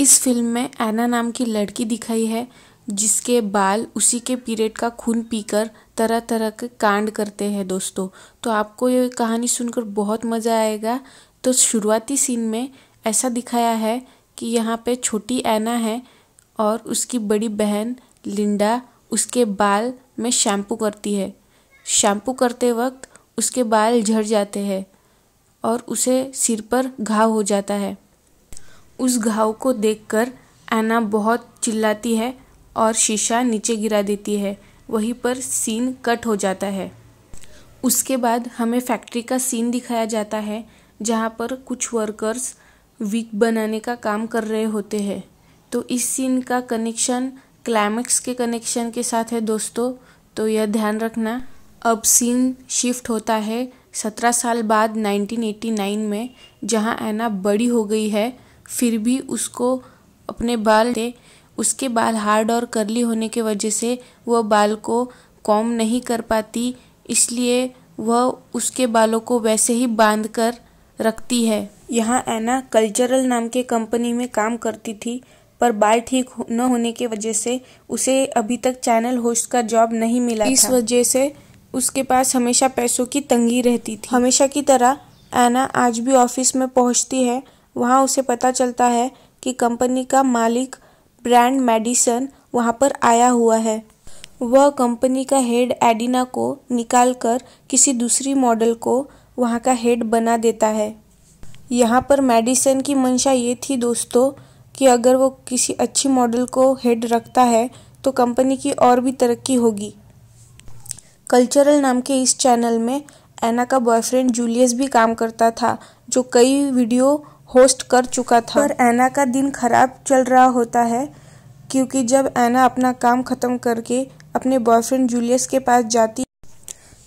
इस फिल्म में ऐना नाम की लड़की दिखाई है जिसके बाल उसी के पीरियड का खून पीकर तरह तरह के कांड करते हैं दोस्तों तो आपको ये कहानी सुनकर बहुत मज़ा आएगा तो शुरुआती सीन में ऐसा दिखाया है कि यहाँ पे छोटी ऐना है और उसकी बड़ी बहन लिंडा उसके बाल में शैम्पू करती है शैम्पू करते वक्त उसके बाल झड़ जाते हैं और उसे सिर पर घाव हो जाता है उस घाव को देखकर ऐना बहुत चिल्लाती है और शीशा नीचे गिरा देती है वहीं पर सीन कट हो जाता है उसके बाद हमें फैक्ट्री का सीन दिखाया जाता है जहाँ पर कुछ वर्कर्स वीक बनाने का काम कर रहे होते हैं तो इस सीन का कनेक्शन क्लाइमैक्स के कनेक्शन के साथ है दोस्तों तो यह ध्यान रखना अब सीन शिफ्ट होता है सत्रह साल बाद 1989 में जहाँ ऐना बड़ी हो गई है फिर भी उसको अपने बाल से उसके बाल हार्ड और करली होने के वजह से वह बाल को कॉम नहीं कर पाती इसलिए वह उसके बालों को वैसे ही बांध कर रखती है यहाँ ऐना कल्चरल नाम के कंपनी में काम करती थी पर बाल ठीक न होने के वजह से उसे अभी तक चैनल होस्ट का जॉब नहीं मिला इस वजह से उसके पास हमेशा पैसों की तंगी रहती थी हमेशा की तरह ऐना आज भी ऑफिस में पहुंचती है वहाँ उसे पता चलता है कि कंपनी का मालिक ब्रांड मेडिसन वहाँ पर आया हुआ है वह कंपनी का हेड एडिना को निकालकर किसी दूसरी मॉडल को वहाँ का हेड बना देता है यहाँ पर मेडिसन की मंशा ये थी दोस्तों कि अगर वो किसी अच्छी मॉडल को हेड रखता है तो कंपनी की और भी तरक्की होगी कल्चरल नाम के इस चैनल में एना का बॉयफ्रेंड जूलियस भी काम करता था जो कई वीडियो होस्ट कर चुका था पर ऐना का दिन खराब चल रहा होता है क्योंकि जब ऐना अपना काम खत्म करके अपने बॉयफ्रेंड जूलियस के पास जाती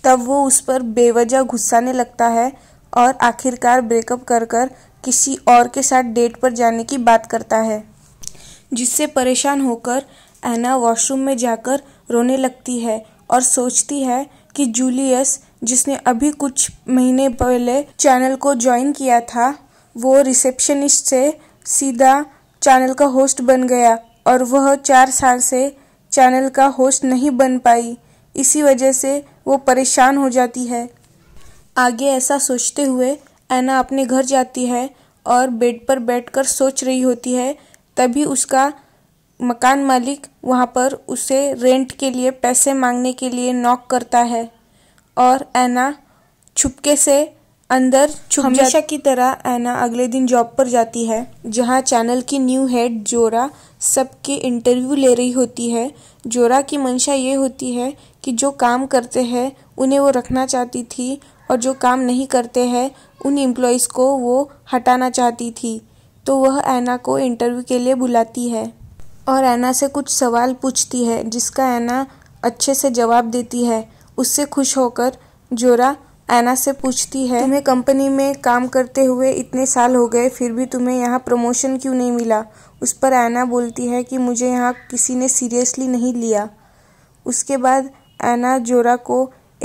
तब वो उस पर बेवजह गुस्साने लगता है और आखिरकार ब्रेकअप कर कर किसी और के साथ डेट पर जाने की बात करता है जिससे परेशान होकर ऐना वॉशरूम में जाकर रोने लगती है और सोचती है कि जूलियस जिसने अभी कुछ महीने पहले चैनल को ज्वाइन किया था वो रिसेप्शनिस्ट से सीधा चैनल का होस्ट बन गया और वह चार साल से चैनल का होस्ट नहीं बन पाई इसी वजह से वो परेशान हो जाती है आगे ऐसा सोचते हुए ऐना अपने घर जाती है और बेड पर बैठकर सोच रही होती है तभी उसका मकान मालिक वहाँ पर उसे रेंट के लिए पैसे मांगने के लिए नॉक करता है और ऐना छुपके से अंदर हमेशा की तरह ऐना अगले दिन जॉब पर जाती है जहाँ चैनल की न्यू हेड जोरा सबके इंटरव्यू ले रही होती है जोरा की मंशा ये होती है कि जो काम करते हैं उन्हें वो रखना चाहती थी और जो काम नहीं करते हैं उन एम्प्लॉयज़ को वो हटाना चाहती थी तो वह ऐना को इंटरव्यू के लिए बुलाती है और ऐना से कुछ सवाल पूछती है जिसका ऐना अच्छे से जवाब देती है उससे खुश होकर जोरा एना से पूछती है तुम्हें कंपनी में काम करते हुए इतने साल हो गए फिर भी तुम्हें यहाँ प्रमोशन क्यों नहीं मिला उस पर एना बोलती है कि मुझे यहाँ किसी ने सीरियसली नहीं लिया उसके बाद एना जोरा को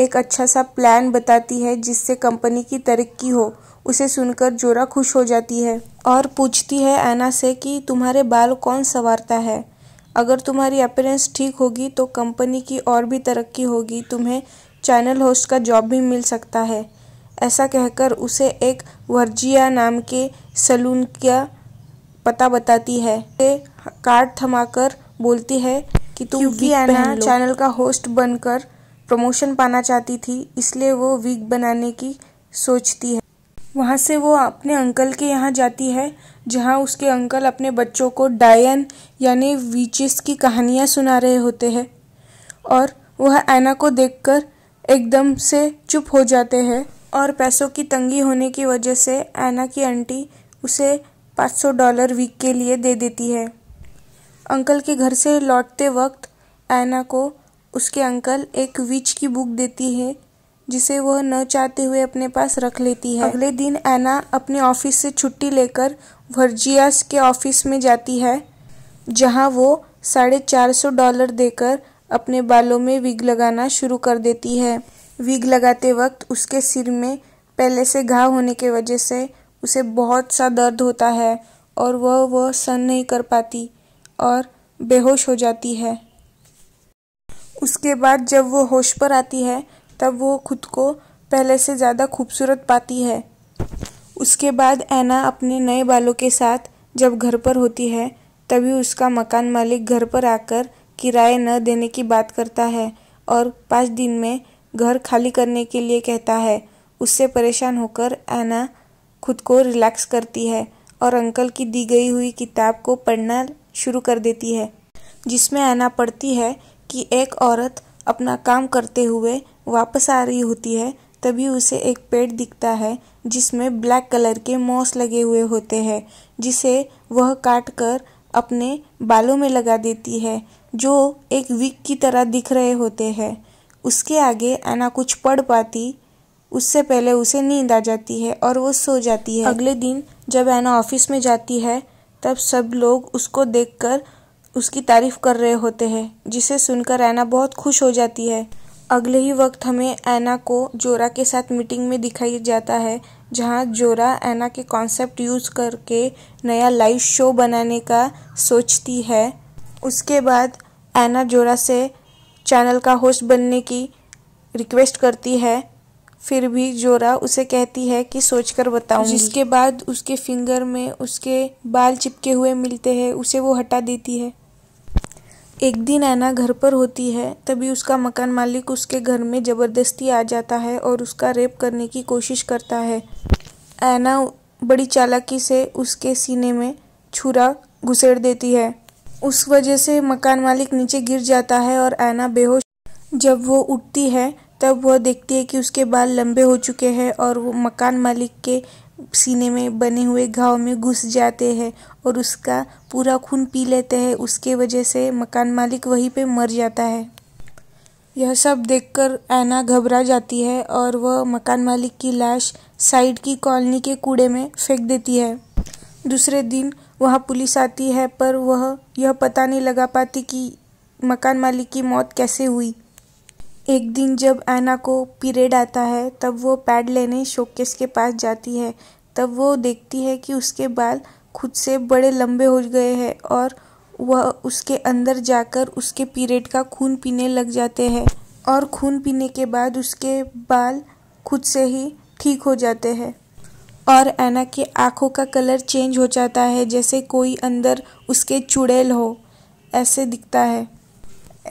एक अच्छा सा प्लान बताती है जिससे कंपनी की तरक्की हो उसे सुनकर जोरा खुश हो जाती है और पूछती है एना से कि तुम्हारे बाल कौन संवारता है अगर तुम्हारी अपेरेंस ठीक होगी तो कंपनी की और भी तरक्की होगी तुम्हें चैनल होस्ट का जॉब भी मिल सकता है ऐसा कहकर उसे एक वर्जिया नाम के सलून का पता बताती है कार्ड थमाकर बोलती है कि तुम वीआना चैनल का होस्ट बनकर प्रमोशन पाना चाहती थी इसलिए वो वीक बनाने की सोचती है वहाँ से वो अपने अंकल के यहाँ जाती है जहाँ उसके अंकल अपने बच्चों को डायन यानी वीचिस की कहानियाँ सुना रहे होते हैं और वह ऐना को देखकर एकदम से चुप हो जाते हैं और पैसों की तंगी होने की वजह से ऐना की आंटी उसे 500 डॉलर वीक के लिए दे देती है अंकल के घर से लौटते वक्त ऐना को उसके अंकल एक विच की बुक देती है जिसे वह न चाहते हुए अपने पास रख लेती है अगले दिन ऐना अपने ऑफिस से छुट्टी लेकर वर्जियास के ऑफिस में जाती है जहां वो साढ़े चार सौ डॉलर देकर अपने बालों में विग लगाना शुरू कर देती है विग लगाते वक्त उसके सिर में पहले से घाव होने के वजह से उसे बहुत सा दर्द होता है और वह वह सहन नहीं कर पाती और बेहोश हो जाती है उसके बाद जब वो होश पर आती है तब वो खुद को पहले से ज़्यादा खूबसूरत पाती है उसके बाद ऐना अपने नए बालों के साथ जब घर पर होती है तभी उसका मकान मालिक घर पर आकर किराए न देने की बात करता है और पाँच दिन में घर खाली करने के लिए कहता है उससे परेशान होकर एना खुद को रिलैक्स करती है और अंकल की दी गई हुई किताब को पढ़ना शुरू कर देती है जिसमें एना पढ़ती है कि एक औरत अपना काम करते हुए वापस आ रही होती है तभी उसे एक पेड़ दिखता है जिसमें ब्लैक कलर के मॉस लगे हुए होते हैं जिसे वह काट कर अपने बालों में लगा देती है जो एक विक की तरह दिख रहे होते हैं उसके आगे ऐना कुछ पढ़ पाती उससे पहले उसे नींद आ जाती है और वो सो जाती है अगले दिन जब एना ऑफिस में जाती है तब सब लोग उसको देखकर उसकी तारीफ कर रहे होते हैं जिसे सुनकर एना बहुत खुश हो जाती है अगले ही वक्त हमें एना को जोरा के साथ मीटिंग में दिखाई जाता है जहां जोरा एना के कॉन्सेप्ट यूज़ करके नया लाइव शो बनाने का सोचती है उसके बाद एना जोरा से चैनल का होस्ट बनने की रिक्वेस्ट करती है फिर भी जोरा उसे कहती है कि सोचकर बताऊँ जिसके बाद उसके फिंगर में उसके बाल चिपके हुए मिलते हैं उसे वो हटा देती है एक दिन ऐना घर पर होती है तभी उसका मकान मालिक उसके घर में ज़बरदस्ती आ जाता है और उसका रेप करने की कोशिश करता है ऐना बड़ी चालाकी से उसके सीने में छुरा घुसेड़ देती है उस वजह से मकान मालिक नीचे गिर जाता है और ऐना बेहोश जब वो उठती है तब वह देखती है कि उसके बाल लंबे हो चुके हैं और वो मकान मालिक के सीने में बने हुए घाव में घुस जाते हैं और उसका पूरा खून पी लेते हैं उसके वजह से मकान मालिक वहीं पे मर जाता है यह सब देखकर ऐना घबरा जाती है और वह मकान मालिक की लाश साइड की कॉलोनी के कूड़े में फेंक देती है दूसरे दिन वहाँ पुलिस आती है पर वह यह पता नहीं लगा पाती कि मकान मालिक की मौत कैसे हुई एक दिन जब ऐना को पीरियड आता है तब वो पैड लेने शोकेस के पास जाती है तब वो देखती है कि उसके बाल खुद से बड़े लंबे हो गए हैं और वह उसके अंदर जाकर उसके पीरियड का खून पीने लग जाते हैं और खून पीने के बाद उसके बाल खुद से ही ठीक हो जाते हैं और ऐना की आंखों का कलर चेंज हो जाता है जैसे कोई अंदर उसके चुड़ैल हो ऐसे दिखता है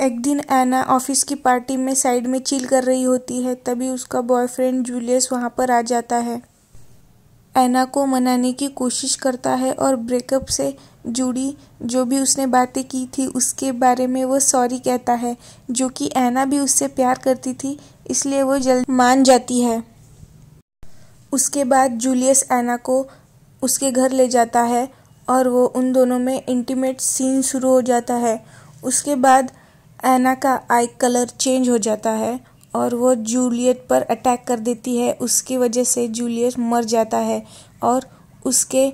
एक दिन ऐना ऑफिस की पार्टी में साइड में चिल कर रही होती है तभी उसका बॉयफ्रेंड जूलियस वहाँ पर आ जाता है ऐना को मनाने की कोशिश करता है और ब्रेकअप से जुड़ी जो भी उसने बातें की थी उसके बारे में वो सॉरी कहता है जो कि ऐना भी उससे प्यार करती थी इसलिए वो जल्द मान जाती है उसके बाद जूलियस एना को उसके घर ले जाता है और वो उन दोनों में इंटीमेट सीन शुरू हो जाता है उसके बाद एना का आई कलर चेंज हो जाता है और वो जूलियट पर अटैक कर देती है उसकी वजह से जूलियट मर जाता है और उसके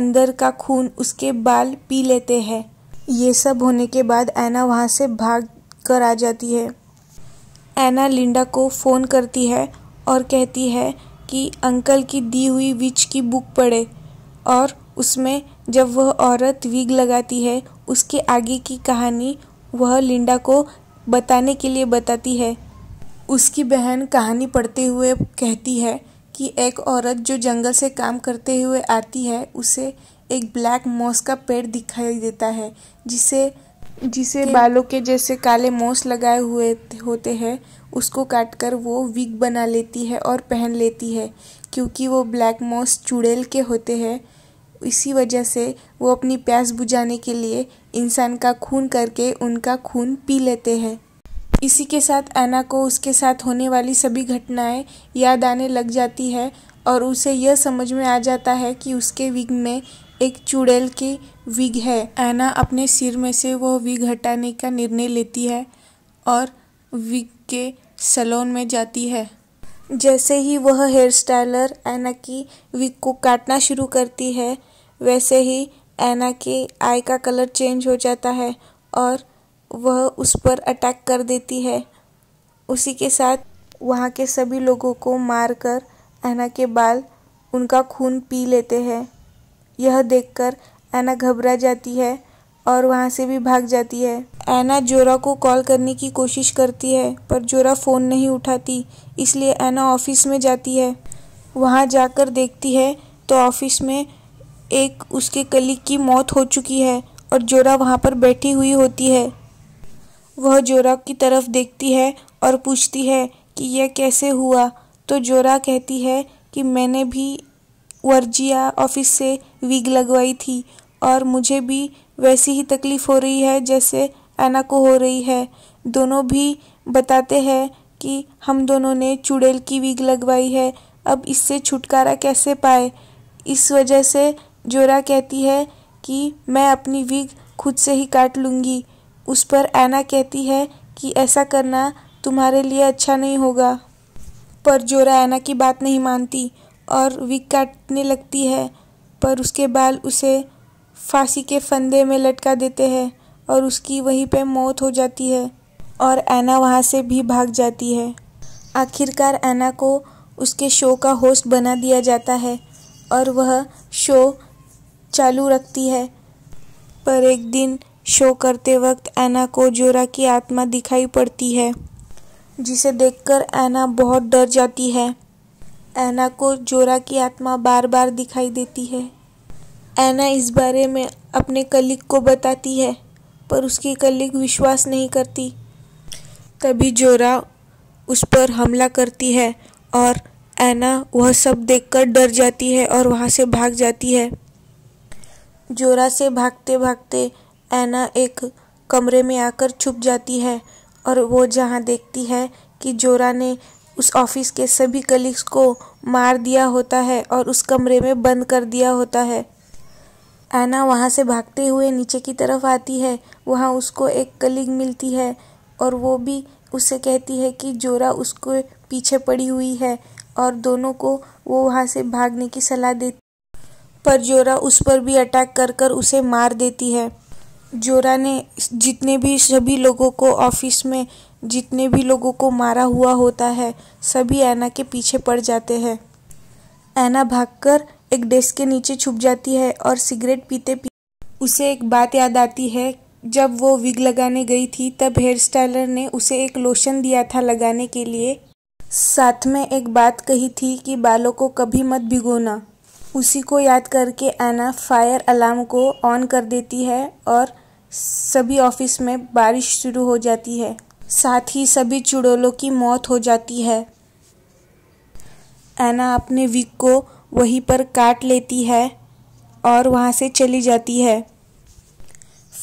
अंदर का खून उसके बाल पी लेते हैं ये सब होने के बाद एना वहाँ से भाग कर आ जाती है एना लिंडा को फ़ोन करती है और कहती है कि अंकल की दी हुई विच की बुक पढ़े और उसमें जब वह औरत वीग लगाती है उसके आगे की कहानी वह लिंडा को बताने के लिए बताती है उसकी बहन कहानी पढ़ते हुए कहती है कि एक औरत जो जंगल से काम करते हुए आती है उसे एक ब्लैक मॉस का पेड़ दिखाई देता है जिसे जिसे बालों के जैसे काले मॉस लगाए हुए होते हैं उसको काट कर वो विग बना लेती है और पहन लेती है क्योंकि वो ब्लैक मॉस चुड़ैल के होते हैं इसी वजह से वो अपनी प्यास बुझाने के लिए इंसान का खून करके उनका खून पी लेते हैं इसी के साथ ऐना को उसके साथ होने वाली सभी घटनाएं याद आने लग जाती है और उसे यह समझ में आ जाता है कि उसके विग में एक चुड़ैल की विग है ऐना अपने सिर में से वो विग हटाने का निर्णय लेती है और विग के सैलून में जाती है जैसे ही वह हेयर स्टाइलर एना की विक को काटना शुरू करती है वैसे ही एना के आई का कलर चेंज हो जाता है और वह उस पर अटैक कर देती है उसी के साथ वहाँ के सभी लोगों को मारकर एना के बाल उनका खून पी लेते हैं यह देखकर एना घबरा जाती है और वहाँ से भी भाग जाती है ऐना जोरा को कॉल करने की कोशिश करती है पर जोरा फ़ोन नहीं उठाती इसलिए ऐना ऑफिस में जाती है वहाँ जाकर देखती है तो ऑफिस में एक उसके कलीग की मौत हो चुकी है और जोरा वहाँ पर बैठी हुई होती है वह जोरा की तरफ देखती है और पूछती है कि यह कैसे हुआ तो जोरा कहती है कि मैंने भी वर्जिया ऑफिस से वीग लगवाई थी और मुझे भी वैसी ही तकलीफ़ हो रही है जैसे ऐना को हो रही है दोनों भी बताते हैं कि हम दोनों ने चुड़ैल की वीग लगवाई है अब इससे छुटकारा कैसे पाए इस वजह से जोरा कहती है कि मैं अपनी वीग खुद से ही काट लूँगी उस पर ऐना कहती है कि ऐसा करना तुम्हारे लिए अच्छा नहीं होगा पर जोरा ऐना की बात नहीं मानती और विक काटने लगती है पर उसके बाल उसे फांसी के फंदे में लटका देते हैं और उसकी वहीं पे मौत हो जाती है और ऐना वहाँ से भी भाग जाती है आखिरकार ऐना को उसके शो का होस्ट बना दिया जाता है और वह शो चालू रखती है पर एक दिन शो करते वक्त ऐना को जोरा की आत्मा दिखाई पड़ती है जिसे देखकर ऐना बहुत डर जाती है ऐना को जोरा की आत्मा बार बार दिखाई देती है ऐना इस बारे में अपने कलीग को बताती है पर उसकी कलीग विश्वास नहीं करती तभी जोरा उस पर हमला करती है और ऐना वह सब देखकर डर जाती है और वहाँ से भाग जाती है जोरा से भागते भागते ऐना एक कमरे में आकर छुप जाती है और वो जहाँ देखती है कि जोरा ने उस ऑफिस के सभी कलीग्स को मार दिया होता है और उस कमरे में बंद कर दिया होता है ऐना वहाँ से भागते हुए नीचे की तरफ आती है वहाँ उसको एक कलीग मिलती है और वो भी उससे कहती है कि जोरा उसको पीछे पड़ी हुई है और दोनों को वो वहाँ से भागने की सलाह देती पर जोरा उस पर भी अटैक कर कर उसे मार देती है जोरा ने जितने भी सभी लोगों को ऑफिस में जितने भी लोगों को मारा हुआ होता है सभी ऐना के पीछे पड़ जाते हैं ऐना भागकर एक डेस्क के नीचे छुप जाती है और सिगरेट पीते पी उसे एक बात याद आती है जब वो विग लगाने गई थी तब हेयर स्टाइलर ने उसे एक लोशन दिया था लगाने के लिए साथ में एक बात कही थी कि बालों को कभी मत भिगोना उसी को याद करके आना फायर अलार्म को ऑन कर देती है और सभी ऑफिस में बारिश शुरू हो जाती है साथ ही सभी चुड़ोलों की मौत हो जाती है एना अपने विग को वहीं पर काट लेती है और वहाँ से चली जाती है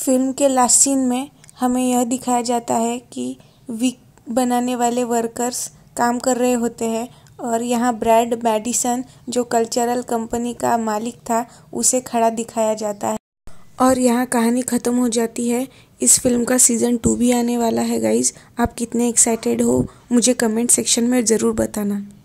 फिल्म के लास्ट सीन में हमें यह दिखाया जाता है कि विक बनाने वाले वर्कर्स काम कर रहे होते हैं और यहाँ ब्रैड मेडिसन जो कल्चरल कंपनी का मालिक था उसे खड़ा दिखाया जाता है और यहाँ कहानी ख़त्म हो जाती है इस फिल्म का सीज़न टू भी आने वाला है गाइज आप कितने एक्साइटेड हो मुझे कमेंट सेक्शन में ज़रूर बताना